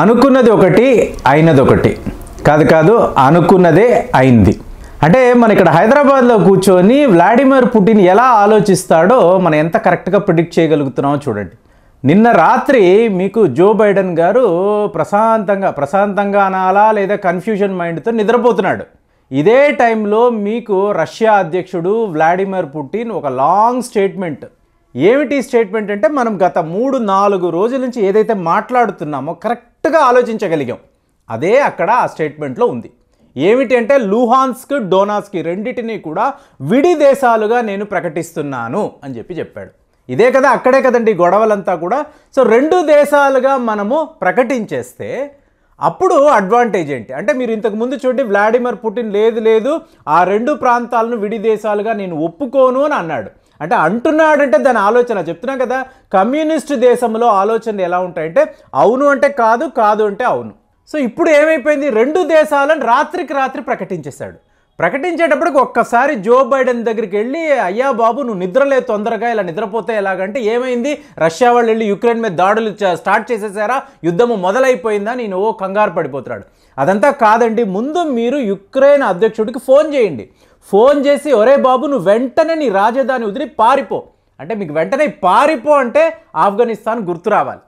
అనుకున్నది ఒకటి అయినది ఒకటి కాదు కాదు అనుకున్నదే అయింది అంటే మన ఇక్కడ హైదరాబాద్లో కూర్చొని వ్లాడిమిర్ పుటిన్ ఎలా ఆలోచిస్తాడో మనం ఎంత కరెక్ట్గా ప్రిడిక్ట్ చేయగలుగుతున్నామో చూడండి నిన్న రాత్రి మీకు జో బైడెన్ గారు ప్రశాంతంగా ప్రశాంతంగా అనాలా లేదా కన్ఫ్యూజన్ మైండ్తో నిద్రపోతున్నాడు ఇదే టైంలో మీకు రష్యా అధ్యక్షుడు వ్లాడిమిర్ పుటిన్ ఒక లాంగ్ స్టేట్మెంట్ ఏమిటి స్టేట్మెంట్ అంటే మనం గత మూడు నాలుగు రోజుల నుంచి ఏదైతే మాట్లాడుతున్నామో కరెక్ట్ కరెక్ట్గా ఆలోచించగలిగాం అదే అక్కడ ఆ స్టేట్మెంట్లో ఉంది ఏమిటి అంటే లూహాన్స్క్ డోనాస్కి రెండింటినీ కూడా విడి దేశాలుగా నేను ప్రకటిస్తున్నాను అని చెప్పి చెప్పాడు ఇదే కదా అక్కడే కదండి గొడవలంతా కూడా సో రెండు దేశాలుగా మనము ప్రకటించేస్తే అప్పుడు అడ్వాంటేజ్ ఏంటి అంటే మీరు ఇంతకుముందు చూడండి వ్లాడిమిర్ పుటిన్ లేదు లేదు ఆ రెండు ప్రాంతాలను విడి దేశాలుగా నేను ఒప్పుకోను అని అన్నాడు అంటే అంటున్నాడంటే దాని ఆలోచన చెప్తున్నాం కదా కమ్యూనిస్ట్ దేశంలో ఆలోచనలు ఎలా ఉంటాయంటే అవును అంటే కాదు కాదు అంటే అవును సో ఇప్పుడు ఏమైపోయింది రెండు దేశాలను రాత్రికి రాత్రి ప్రకటించేశాడు ప్రకటించేటప్పటికి ఒక్కసారి జో బైడెన్ దగ్గరికి వెళ్ళి అయ్యా బాబు నువ్వు నిద్రలే తొందరగా ఇలా నిద్రపోతే ఎలాగంటే ఏమైంది రష్యా వాళ్ళు వెళ్ళి యుక్రెయిన్ మీద దాడులు స్టార్ట్ చేసేసారా యుద్ధము మొదలైపోయిందా నేను ఓ కంగారు పడిపోతున్నాడు అదంతా కాదండి ముందు మీరు యుక్రెయిన్ అధ్యక్షుడికి ఫోన్ చేయండి ఫోన్ చేసి ఒరే బాబు నువ్వు వెంటనే నీ రాజధాని వదిలి పారిపో అంటే మీకు వెంటనే పారిపో అంటే ఆఫ్ఘనిస్తాన్ గుర్తు రావాలి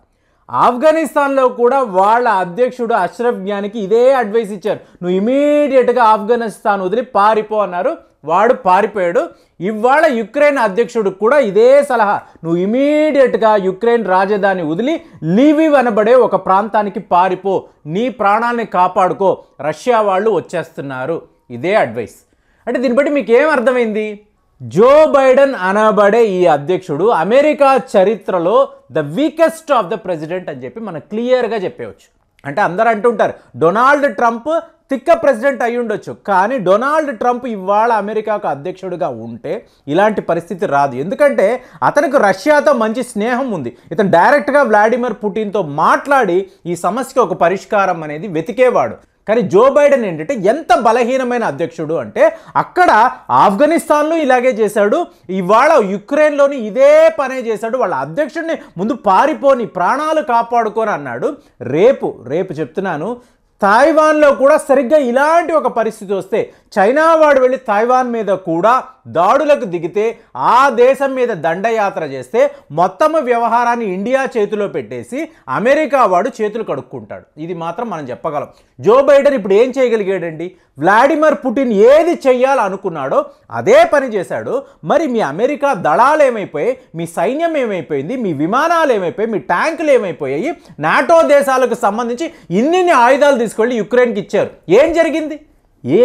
ఆఫ్ఘనిస్తాన్లో కూడా వాళ్ళ అధ్యక్షుడు అష్రఫ్ జ్ఞానికి ఇదే అడ్వైస్ ఇచ్చారు నువ్వు ఇమీడియట్గా ఆఫ్ఘనిస్తాన్ వదిలి పారిపో అన్నారు వాడు పారిపోయాడు ఇవాళ యుక్రెయిన్ అధ్యక్షుడు కూడా ఇదే సలహా నువ్వు ఇమీడియట్గా యుక్రెయిన్ రాజధాని వదిలి లీవీ అనబడే ఒక ప్రాంతానికి పారిపో నీ ప్రాణాన్ని కాపాడుకో రష్యా వాళ్ళు వచ్చేస్తున్నారు ఇదే అడ్వైస్ అంటే దీన్ని బట్టి మీకు ఏం అర్థమైంది జో బైడెన్ అనబడే ఈ అధ్యక్షుడు అమెరికా చరిత్రలో the weakest of the president అని చెప్పి మనం క్లియర్గా చెప్పేవచ్చు అంటే అందరూ అంటుంటారు డొనాల్డ్ ట్రంప్ తిక్క ప్రెసిడెంట్ అయి ఉండొచ్చు కానీ డొనాల్డ్ ట్రంప్ ఇవాళ అమెరికాకు అధ్యక్షుడిగా ఉంటే ఇలాంటి పరిస్థితి రాదు ఎందుకంటే అతనికి రష్యాతో మంచి స్నేహం ఉంది ఇతను డైరెక్ట్గా వ్లాడిమిర్ పుటిన్తో మాట్లాడి ఈ సమస్యకి ఒక పరిష్కారం అనేది వెతికేవాడు కానీ జో బైడెన్ ఏంటంటే ఎంత బలహీనమైన అధ్యక్షుడు అంటే అక్కడ ఆఫ్ఘనిస్తాన్లో ఇలాగే చేశాడు ఇవాళ యుక్రెయిన్లోని ఇదే పనే చేశాడు వాళ్ళ అధ్యక్షుడిని ముందు పారిపోని ప్రాణాలు కాపాడుకొని అన్నాడు రేపు రేపు చెప్తున్నాను తాయివాన్లో కూడా సరిగ్గా ఇలాంటి ఒక పరిస్థితి వస్తే చైనా వాడు వెళ్ళి తైవాన్ మీద కూడా దాడులకు దిగితే ఆ దేశం మీద దండయాత్ర చేస్తే మొత్తము వ్యవహారాన్ని ఇండియా చేతిలో పెట్టేసి అమెరికా వాడు చేతులు కడుక్కుంటాడు ఇది మాత్రం మనం చెప్పగలం జో బైడెన్ ఇప్పుడు ఏం చేయగలిగాడండి వ్లాడిమిర్ పుటిన్ ఏది చెయ్యాలనుకున్నాడో అదే పని చేశాడు మరి మీ అమెరికా దళాలు ఏమైపోయాయి మీ సైన్యం ఏమైపోయింది మీ విమానాలు ఏమైపోయాయి మీ ట్యాంకులు ఏమైపోయాయి నాటో దేశాలకు సంబంధించి ఇన్నిన్ని ఆయుధాలు తీసుకెళ్ళి యుక్రెయిన్కి ఇచ్చారు ఏం జరిగింది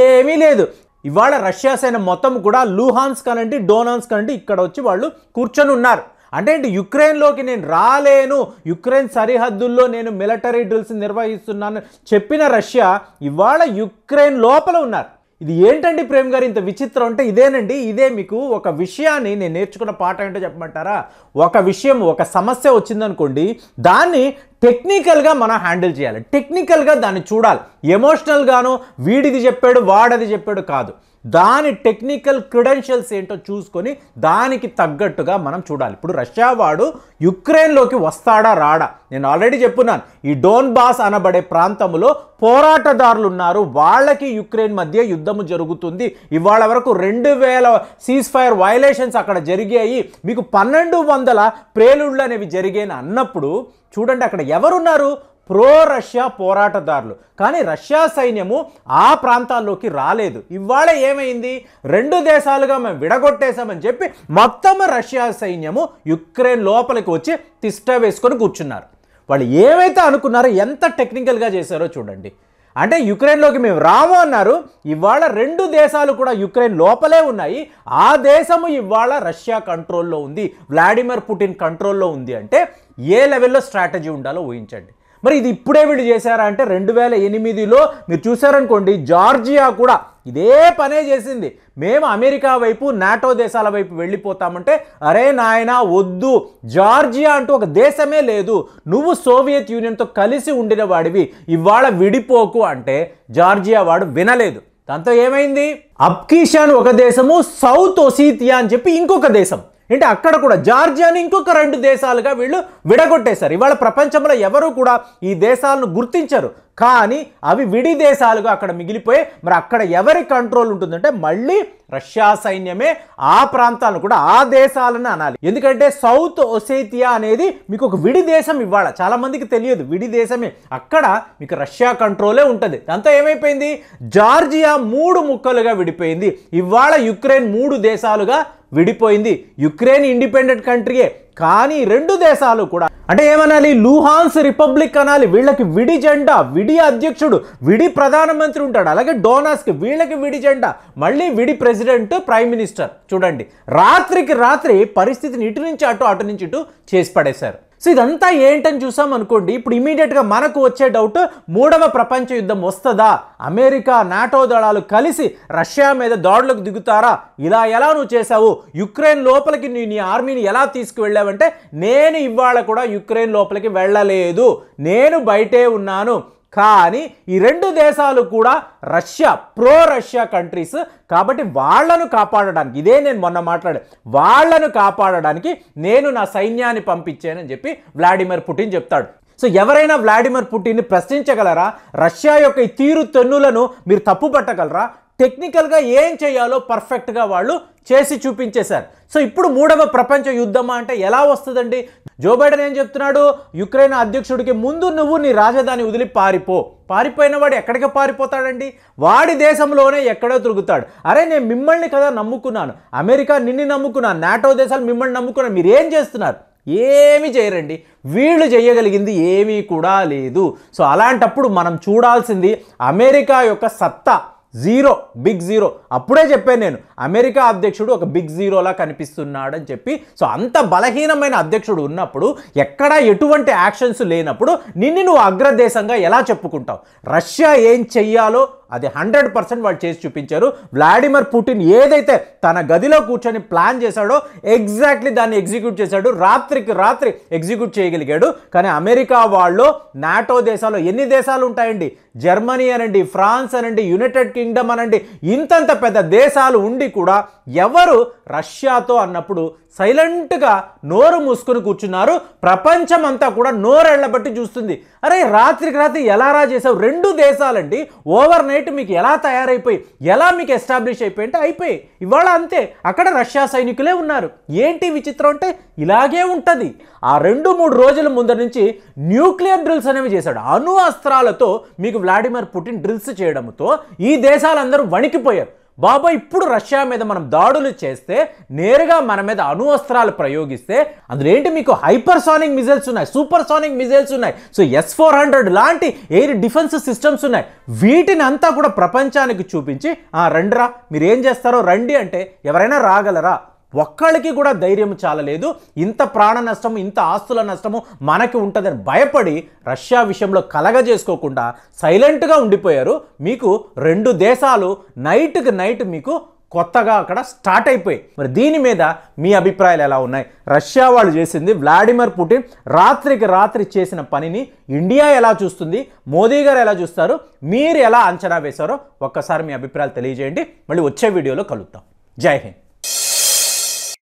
ఏమీ లేదు ఇవాళ రష్యా సేన మొత్తం కూడా లూహాన్స్ కనండి డోనాన్స్ కనండి ఇక్కడ వచ్చి వాళ్ళు కూర్చొని ఉన్నారు అంటే ఏంటి యుక్రెయిన్లోకి నేను రాలేను యుక్రెయిన్ సరిహద్దుల్లో నేను మిలిటరీ డ్రిల్స్ నిర్వహిస్తున్నాను చెప్పిన రష్యా ఇవాళ యుక్రెయిన్ లోపల ఉన్నారు ఇది ఏంటండి ప్రేమ్ గారు ఇంత విచిత్రం అంటే ఇదేనండి ఇదే మీకు ఒక విషయాన్ని నేను నేర్చుకున్న పాఠం ఏంటో చెప్పమంటారా ఒక విషయం ఒక సమస్య వచ్చిందనుకోండి దాన్ని టెక్నికల్గా మనం హ్యాండిల్ చేయాలి టెక్నికల్గా దాన్ని చూడాలి ఎమోషనల్గాను వీడిది చెప్పాడు వాడది చెప్పాడు కాదు దాని టెక్నికల్ క్రిడెన్షియల్స్ ఏంటో చూసుకొని దానికి తగ్గట్టుగా మనం చూడాలి ఇప్పుడు రష్యా వాడు యుక్రెయిన్లోకి వస్తాడా రాడా నేను ఆల్రెడీ చెప్పున్నాను ఈ డోన్ బాస్ అనబడే ప్రాంతంలో పోరాటదారులు ఉన్నారు వాళ్ళకి యుక్రెయిన్ మధ్య యుద్ధము జరుగుతుంది ఇవాళ వరకు రెండు వేల సీజ్ ఫైర్ వైలేషన్స్ అక్కడ జరిగాయి మీకు పన్నెండు వందల ప్రేలుళ్ళు అనేవి జరిగాయని అన్నప్పుడు చూడండి అక్కడ ఎవరున్నారు ప్రో రష్యా పోరాటదారులు కానీ రష్యా సైన్యము ఆ ప్రాంతాల్లోకి రాలేదు ఇవాళ ఏమైంది రెండు దేశాలుగా మేము విడగొట్టేశామని చెప్పి మొత్తం రష్యా సైన్యము యుక్రెయిన్ లోపలికి వచ్చి తిష్ట వేసుకొని కూర్చున్నారు వాళ్ళు ఏమైతే అనుకున్నారో ఎంత టెక్నికల్గా చేశారో చూడండి అంటే యుక్రెయిన్లోకి మేము రాము అన్నారు ఇవాళ రెండు దేశాలు కూడా యుక్రెయిన్ లోపలే ఉన్నాయి ఆ దేశము ఇవాళ రష్యా కంట్రోల్లో ఉంది వ్లాడిమిర్ పుటిన్ కంట్రోల్లో ఉంది అంటే ఏ లెవెల్లో స్ట్రాటజీ ఉండాలో ఊహించండి మరి ఇది ఇప్పుడే వీళ్ళు చేశారా అంటే రెండు వేల ఎనిమిదిలో మీరు చూసారనుకోండి జార్జియా కూడా ఇదే పనే చేసింది మేము అమెరికా వైపు నాటో దేశాల వైపు వెళ్ళిపోతామంటే అరే నాయన వద్దు జార్జియా అంటూ ఒక దేశమే లేదు నువ్వు సోవియత్ యూనియన్తో కలిసి ఉండిన వాడివి ఇవాళ విడిపోకు అంటే జార్జియా వాడు వినలేదు దాంతో ఏమైంది అబ్కిషాన్ ఒక దేశము సౌత్ ఒసీతియా అని చెప్పి ఇంకొక దేశం అంటే అక్కడ కూడా జార్జియాని ఇంకొక రెండు దేశాలుగా వీళ్ళు విడగొట్టేశారు ఇవాళ ప్రపంచంలో ఎవరు కూడా ఈ దేశాలను గుర్తించరు కానీ అవి విడి దేశాలుగా అక్కడ మిగిలిపోయి మరి అక్కడ ఎవరి కంట్రోల్ ఉంటుందంటే మళ్ళీ రష్యా సైన్యమే ఆ ప్రాంతాలను కూడా ఆ దేశాలను అనాలి ఎందుకంటే సౌత్ ఒసేతియా అనేది మీకు ఒక విడి దేశం ఇవాళ చాలామందికి తెలియదు విడి దేశమే అక్కడ మీకు రష్యా కంట్రోలే ఉంటుంది దాంతో ఏమైపోయింది జార్జియా మూడు ముక్కలుగా విడిపోయింది ఇవాళ యుక్రెయిన్ మూడు దేశాలుగా విడిపోయింది యుక్రెయిన్ ఇండిపెండెంట్ కంట్రీయే కానీ రెండు దేశాలు కూడా అంటే ఏమనాలి లూహాన్స్ రిపబ్లిక్ అనాలి వీళ్ళకి విడి జెండా విడి అధ్యక్షుడు విడి ప్రధానమంత్రి ఉంటాడు అలాగే డోనాస్కి వీళ్ళకి విడి జెండా మళ్ళీ విడి ప్రెసిడెంట్ ప్రైమ్ మినిస్టర్ చూడండి రాత్రికి రాత్రి పరిస్థితిని ఇటు నుంచి అటు అటు నుంచి ఇటు చేసి పడేశారు సో ఇదంతా ఏంటని చూసాం అనుకోండి ఇప్పుడు ఇమీడియట్గా మనకు వచ్చే డౌట్ మూడవ ప్రపంచ యుద్ధం వస్తుందా అమెరికా నాటో దళాలు కలిసి రష్యా మీద దాడులకు దిగుతారా ఇలా ఎలా నువ్వు చేశావు యుక్రెయిన్ లోపలికి నీ నీ ఆర్మీని ఎలా తీసుకువెళ్ళావంటే నేను ఇవాళ కూడా యుక్రెయిన్ లోపలికి వెళ్ళలేదు నేను బయటే ఉన్నాను కానీ ఈ రెండు దేశాలు కూడా రష్యా ప్రో రష్యా కంట్రీస్ కాబట్టి వాళ్లను కాపాడడానికి ఇదే నేను మొన్న మాట్లాడే వాళ్లను కాపాడడానికి నేను నా సైన్యాన్ని పంపించానని చెప్పి వ్లాడిమిర్ పుటిన్ చెప్తాడు సో ఎవరైనా వ్లాడిమిర్ పుటిన్ని ప్రశ్నించగలరా రష్యా యొక్క ఈ తీరు తెన్నులను మీరు తప్పు పట్టగలరా టెక్నికల్గా ఏం చేయాలో పర్ఫెక్ట్గా వాళ్ళు చేసి చూపించేశారు సో ఇప్పుడు మూడవ ప్రపంచ యుద్ధమా అంటే ఎలా వస్తుందండి జో బైడెన్ ఏం చెప్తున్నాడు యుక్రెయిన్ అధ్యక్షుడికి ముందు నువ్వు నీ రాజధాని వదిలి పారిపో పారిపోయిన వాడు ఎక్కడికి పారిపోతాడండి వాడి దేశంలోనే ఎక్కడో తిరుగుతాడు అరే నేను మిమ్మల్ని కదా నమ్ముకున్నాను అమెరికా నిన్ను నమ్ముకున్నాను నాటో దేశాలు మిమ్మల్ని నమ్ముకున్నాను మీరు ఏం చేస్తున్నారు ఏమి చేయరండి వీళ్ళు చేయగలిగింది ఏమీ కూడా లేదు సో అలాంటప్పుడు మనం చూడాల్సింది అమెరికా యొక్క సత్తా జీరో బిగ్ జీరో అప్పుడే చెప్పాను నేను అమెరికా అధ్యక్షుడు ఒక బిగ్ జీరోలా కనిపిస్తున్నాడని చెప్పి సో అంత బలహీనమైన అధ్యక్షుడు ఉన్నప్పుడు ఎక్కడా ఎటువంటి యాక్షన్స్ లేనప్పుడు నిన్ను నువ్వు అగ్రదేశంగా ఎలా చెప్పుకుంటావు రష్యా ఏం చెయ్యాలో అది హండ్రెడ్ పర్సెంట్ వాళ్ళు చేసి చూపించారు వ్లాడిమిర్ పుటిన్ ఏదైతే తన గదిలో కూర్చొని ప్లాన్ చేశాడో ఎగ్జాక్ట్లీ దాన్ని ఎగ్జిక్యూట్ చేశాడు రాత్రికి రాత్రి ఎగ్జిక్యూట్ చేయగలిగాడు కానీ అమెరికా వాళ్ళు నాటో దేశాలు ఎన్ని దేశాలు ఉంటాయండి జర్మనీ అనండి ఫ్రాన్స్ అనండి యునైటెడ్ కింగ్డమ్ అనండి ఇంతంత పెద్ద దేశాలు ఉండి కూడా ఎవరు రష్యాతో అన్నప్పుడు సైలెంట్గా నోరు మూసుకొని కూర్చున్నారు ప్రపంచం అంతా కూడా నోరెళ్ళబట్టి చూస్తుంది అరే రాత్రికి రాత్రి ఎలా చేసావు రెండు దేశాలండి ఓవర్ నైట్ మీకు ఎలా తయారైపోయి ఎలా మీకు ఎస్టాబ్లిష్ అయిపోయి అంటే అయిపోయి ఇవాళ అంతే అక్కడ రష్యా సైనికులే ఉన్నారు ఏంటి విచిత్రం అంటే ఇలాగే ఉంటుంది ఆ రెండు మూడు రోజుల ముందర నుంచి న్యూక్లియర్ డ్రిల్స్ అనేవి చేశాడు అణు అస్త్రాలతో మీకు వ్లాడిమిర్ పుటిన్ డ్రిల్స్ చేయడంతో ఈ దేశాలందరూ వణికిపోయారు బాబా ఇప్పుడు రష్యా మీద మనం దాడులు చేస్తే నేరుగా మన మీద అణు అస్త్రాలు ప్రయోగిస్తే అందులో ఏంటి మీకు హైపర్సానిక్ మిజైల్స్ ఉన్నాయి సూపర్ సానిక్ మిజైల్స్ ఉన్నాయి సో ఎస్ ఫోర్ హండ్రెడ్ లాంటి ఎయిర్ డిఫెన్స్ సిస్టమ్స్ ఉన్నాయి వీటిని అంతా కూడా ప్రపంచానికి చూపించి రండిరా మీరు ఏం చేస్తారో రండి అంటే ఎవరైనా రాగలరా ఒక్కళ్ళకి కూడా ధైర్యం చాలలేదు ఇంత ప్రాణ నష్టము ఇంత ఆస్తుల నష్టము మనకి ఉంటుందని భయపడి రష్యా విషయంలో కలగజేసుకోకుండా సైలెంట్గా ఉండిపోయారు మీకు రెండు దేశాలు నైట్కి నైట్ మీకు కొత్తగా అక్కడ స్టార్ట్ అయిపోయి మరి దీని మీద మీ అభిప్రాయాలు ఎలా ఉన్నాయి రష్యా వాళ్ళు చేసింది వ్లాడిమిర్ పుటిన్ రాత్రికి రాత్రి చేసిన పనిని ఇండియా ఎలా చూస్తుంది మోదీ గారు ఎలా చూస్తారు మీరు ఎలా అంచనా వేశారో ఒక్కసారి మీ అభిప్రాయాలు తెలియజేయండి మళ్ళీ వచ్చే వీడియోలో కలుద్దాం జై హింద్